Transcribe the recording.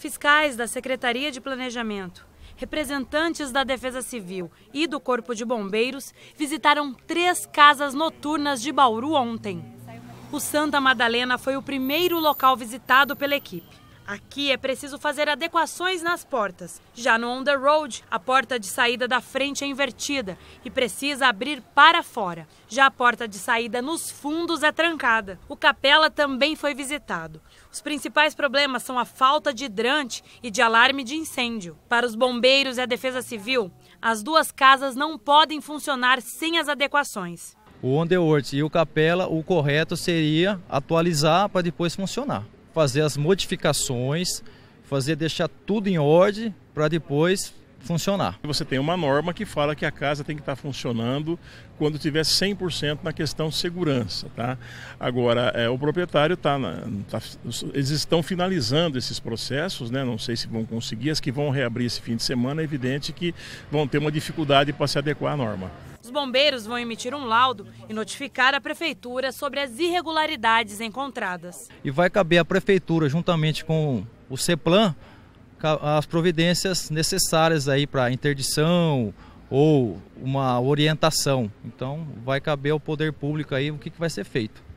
fiscais da Secretaria de Planejamento, representantes da Defesa Civil e do Corpo de Bombeiros visitaram três casas noturnas de Bauru ontem. O Santa Madalena foi o primeiro local visitado pela equipe. Aqui é preciso fazer adequações nas portas. Já no on the road, a porta de saída da frente é invertida e precisa abrir para fora. Já a porta de saída nos fundos é trancada. O capela também foi visitado. Os principais problemas são a falta de hidrante e de alarme de incêndio. Para os bombeiros e a defesa civil, as duas casas não podem funcionar sem as adequações. O Underworld e o Capela, o correto seria atualizar para depois funcionar fazer as modificações, fazer deixar tudo em ordem para depois funcionar. Você tem uma norma que fala que a casa tem que estar funcionando quando tiver 100% na questão segurança, tá? Agora, é, o proprietário está tá, eles estão finalizando esses processos, né? Não sei se vão conseguir, as que vão reabrir esse fim de semana, é evidente que vão ter uma dificuldade para se adequar à norma. Os bombeiros vão emitir um laudo e notificar a prefeitura sobre as irregularidades encontradas. E vai caber à prefeitura, juntamente com o CEPLAN, as providências necessárias aí para interdição ou uma orientação. Então vai caber ao poder público aí o que, que vai ser feito.